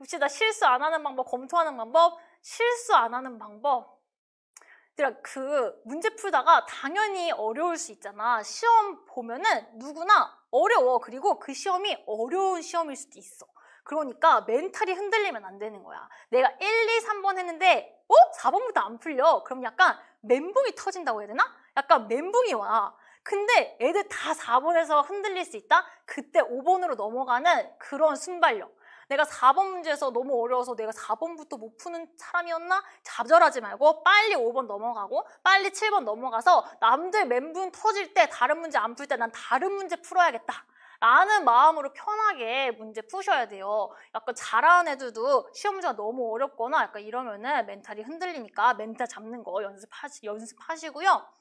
봅시다. 실수 안 하는 방법, 검토하는 방법, 실수 안 하는 방법. 그 문제 풀다가 당연히 어려울 수 있잖아. 시험 보면은 누구나 어려워. 그리고 그 시험이 어려운 시험일 수도 있어. 그러니까 멘탈이 흔들리면 안 되는 거야. 내가 1, 2, 3번 했는데 어? 4번부터 안 풀려. 그럼 약간 멘붕이 터진다고 해야 되나? 약간 멘붕이 와. 근데 애들 다 4번에서 흔들릴 수 있다? 그때 5번으로 넘어가는 그런 순발력. 내가 4번 문제에서 너무 어려워서 내가 4번부터 못 푸는 사람이었나? 좌절하지 말고 빨리 5번 넘어가고 빨리 7번 넘어가서 남들 멘붕 터질 때 다른 문제 안 풀 때 난 다른 문제 풀어야겠다. 라는 마음으로 편하게 문제 푸셔야 돼요. 약간 잘하는 애들도 시험 문제가 너무 어렵거나 약간 이러면은 멘탈이 흔들리니까 멘탈 잡는 거 연습하시, 연습하시고요.